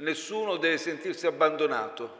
nessuno deve sentirsi abbandonato.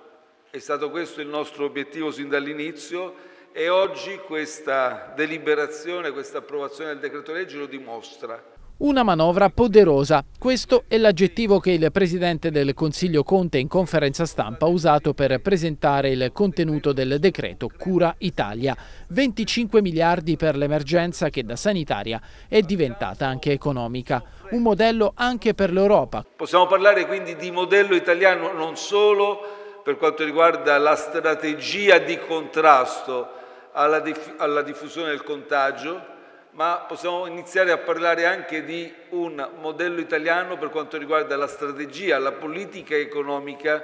È stato questo il nostro obiettivo sin dall'inizio e oggi questa deliberazione, questa approvazione del decreto legge lo dimostra. Una manovra poderosa, questo è l'aggettivo che il Presidente del Consiglio Conte in conferenza stampa ha usato per presentare il contenuto del decreto Cura Italia. 25 miliardi per l'emergenza che da sanitaria è diventata anche economica. Un modello anche per l'Europa. Possiamo parlare quindi di modello italiano non solo per quanto riguarda la strategia di contrasto alla, diff alla diffusione del contagio, ma possiamo iniziare a parlare anche di un modello italiano per quanto riguarda la strategia, la politica economica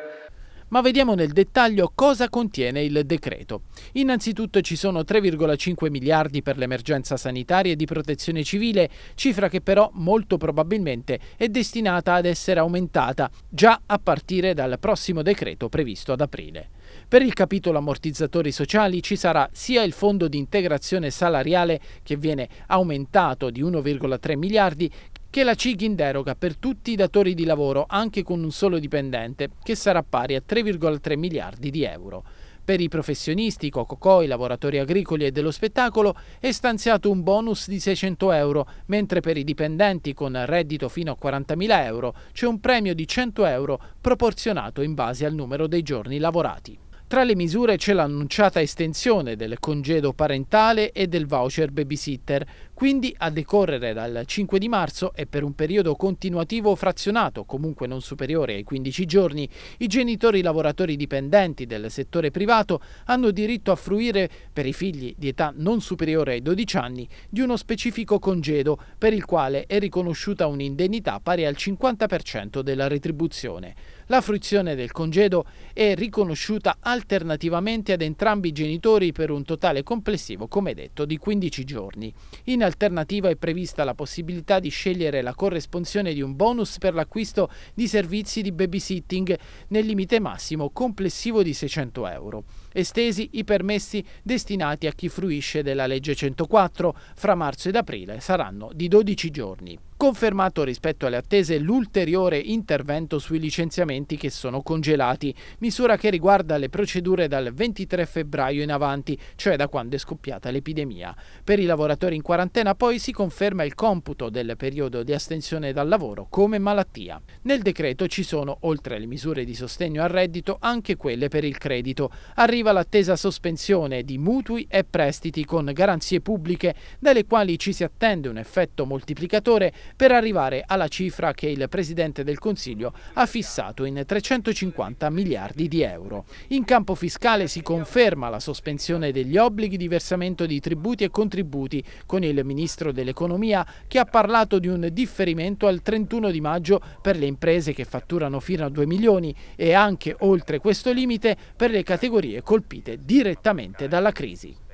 ma vediamo nel dettaglio cosa contiene il decreto. Innanzitutto ci sono 3,5 miliardi per l'emergenza sanitaria e di protezione civile, cifra che però molto probabilmente è destinata ad essere aumentata già a partire dal prossimo decreto previsto ad aprile. Per il capitolo ammortizzatori sociali ci sarà sia il fondo di integrazione salariale che viene aumentato di 1,3 miliardi che la CIG in deroga per tutti i datori di lavoro anche con un solo dipendente, che sarà pari a 3,3 miliardi di euro. Per i professionisti, i lavoratori agricoli e dello spettacolo è stanziato un bonus di 600 euro, mentre per i dipendenti con reddito fino a 40.000 euro c'è un premio di 100 euro proporzionato in base al numero dei giorni lavorati. Tra le misure c'è l'annunciata estensione del congedo parentale e del voucher babysitter quindi a decorrere dal 5 di marzo e per un periodo continuativo frazionato, comunque non superiore ai 15 giorni, i genitori lavoratori dipendenti del settore privato hanno diritto a fruire, per i figli di età non superiore ai 12 anni, di uno specifico congedo per il quale è riconosciuta un'indennità pari al 50% della retribuzione. La fruizione del congedo è riconosciuta alternativamente ad entrambi i genitori per un totale complessivo, come detto, di 15 giorni. In alternativa è prevista la possibilità di scegliere la corresponsione di un bonus per l'acquisto di servizi di babysitting nel limite massimo complessivo di 600 euro estesi i permessi destinati a chi fruisce della legge 104. Fra marzo ed aprile saranno di 12 giorni. Confermato rispetto alle attese l'ulteriore intervento sui licenziamenti che sono congelati, misura che riguarda le procedure dal 23 febbraio in avanti, cioè da quando è scoppiata l'epidemia. Per i lavoratori in quarantena poi si conferma il computo del periodo di astensione dal lavoro come malattia. Nel decreto ci sono, oltre alle misure di sostegno al reddito, anche quelle per il credito. Arriva arriva l'attesa sospensione di mutui e prestiti con garanzie pubbliche, dalle quali ci si attende un effetto moltiplicatore per arrivare alla cifra che il Presidente del Consiglio ha fissato in 350 miliardi di euro. In campo fiscale si conferma la sospensione degli obblighi di versamento di tributi e contributi con il Ministro dell'Economia che ha parlato di un differimento al 31 di maggio per le imprese che fatturano fino a 2 milioni e anche oltre questo limite per le categorie con colpite direttamente dalla crisi.